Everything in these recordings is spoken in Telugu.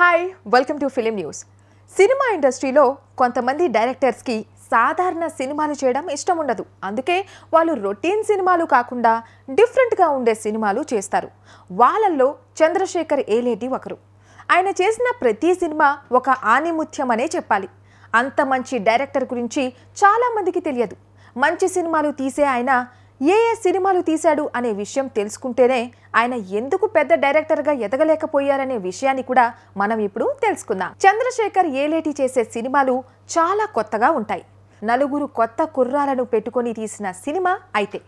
hi welcome to film news cinema ఇండస్ట్రీలో కొంతమంది డైరెక్టర్స్కి సాధారణ సినిమాలు చేయడం ఇష్టం ఉండదు అందుకే వాళ్ళు రొటీన్ సినిమాలు కాకుండా డిఫరెంట్గా ఉండే సినిమాలు చేస్తారు వాళ్ళల్లో చంద్రశేఖర్ ఏలేటి ఒకరు ఆయన చేసిన ప్రతి సినిమా ఒక ఆనిముత్యం అనే చెప్పాలి అంత మంచి డైరెక్టర్ గురించి చాలామందికి తెలియదు మంచి సినిమాలు తీసే ఆయన ఏ ఏ సినిమాలు తీశాడు అనే విషయం తెలుసుకుంటేనే ఆయన ఎందుకు పెద్ద డైరెక్టర్గా ఎదగలేకపోయారనే విషయాన్ని కూడా మనం ఇప్పుడు తెలుసుకుందాం చంద్రశేఖర్ ఏలేటి చేసే సినిమాలు చాలా కొత్తగా ఉంటాయి నలుగురు కొత్త కుర్రాలను పెట్టుకొని తీసిన సినిమా అయితే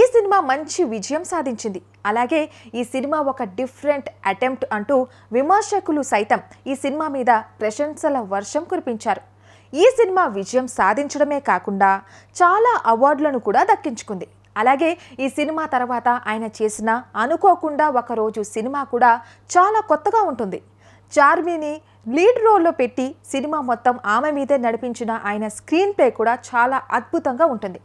ఈ సినిమా మంచి విజయం సాధించింది అలాగే ఈ సినిమా ఒక డిఫరెంట్ అటెంప్ట్ అంటూ విమర్శకులు సైతం ఈ సినిమా మీద ప్రశంసల వర్షం కురిపించారు ఈ సినిమా విజయం సాధించడమే కాకుండా చాలా అవార్డులను కూడా దక్కించుకుంది అలాగే ఈ సినిమా తర్వాత ఆయన చేసిన అనుకోకుండా ఒకరోజు సినిమా కూడా చాలా కొత్తగా ఉంటుంది చార్మిని లీడ్ రోల్లో పెట్టి సినిమా మొత్తం ఆమె మీదే నడిపించిన ఆయన స్క్రీన్ ప్లే కూడా చాలా అద్భుతంగా ఉంటుంది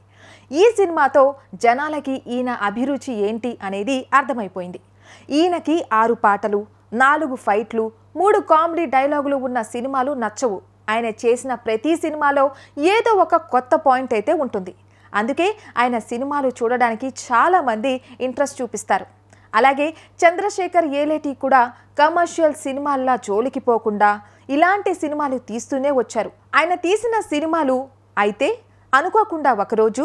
ఈ సినిమాతో జనాలకి ఈయన అభిరుచి ఏంటి అనేది అర్థమైపోయింది ఈయనకి ఆరు పాటలు నాలుగు ఫైట్లు మూడు కామెడీ డైలాగులు ఉన్న సినిమాలు నచ్చవు ఆయన చేసిన ప్రతి సినిమాలో ఏదో ఒక కొత్త పాయింట్ అయితే ఉంటుంది అందుకే ఆయన సినిమాలు చూడడానికి చాలామంది ఇంట్రెస్ట్ చూపిస్తారు అలాగే చంద్రశేఖర్ ఏలేటి కూడా కమర్షియల్ సినిమాల్లా జోలికి పోకుండా ఇలాంటి సినిమాలు తీస్తూనే వచ్చారు ఆయన తీసిన సినిమాలు అయితే అనుకోకుండా ఒకరోజు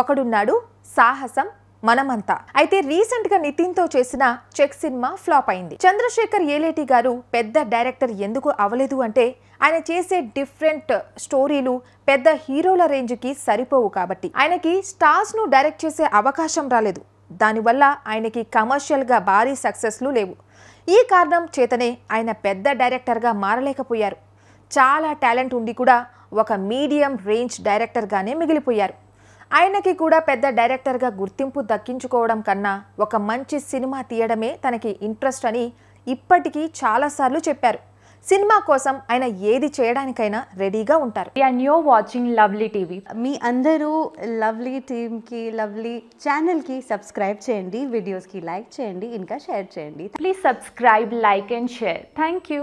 ఒకడున్నాడు సాహసం మనమంతా అయితే రీసెంట్ గా నితిన్ తో చేసిన చెక్ సినిమా ఫ్లాప్ అయింది చంద్రశేఖర్ ఏలేటి గారు పెద్ద డైరెక్టర్ ఎందుకు అవలేదు అంటే ఆయన చేసే డిఫరెంట్ స్టోరీలు పెద్ద హీరోల రేంజ్కి సరిపోవు కాబట్టి ఆయనకి స్టార్స్ను డైరెక్ట్ చేసే అవకాశం రాలేదు దానివల్ల ఆయనకి కమర్షియల్గా భారీ సక్సెస్లు లేవు ఈ కారణం చేతనే ఆయన పెద్ద డైరెక్టర్గా మారలేకపోయారు చాలా టాలెంట్ ఉండి కూడా ఒక మీడియం రేంజ్ డైరెక్టర్గానే మిగిలిపోయారు ఆయనకి కూడా పెద్ద డైరెక్టర్గా గుర్తింపు దక్కించుకోవడం కన్నా ఒక మంచి సినిమా తీయడమే తనకి ఇంట్రెస్ట్ అని ఇప్పటికీ చాలాసార్లు చెప్పారు సినిమా కోసం ఆయన ఏది చేయడానికైనా రెడీగా ఉంటారు అండ్ యో వాచింగ్ లవ్లీ టీవీ మీ అందరూ లవ్లీ టీమ్కి లవ్లీ ఛానల్కి సబ్స్క్రైబ్ చేయండి వీడియోస్కి లైక్ చేయండి ఇంకా షేర్ చేయండి please subscribe like and share thank you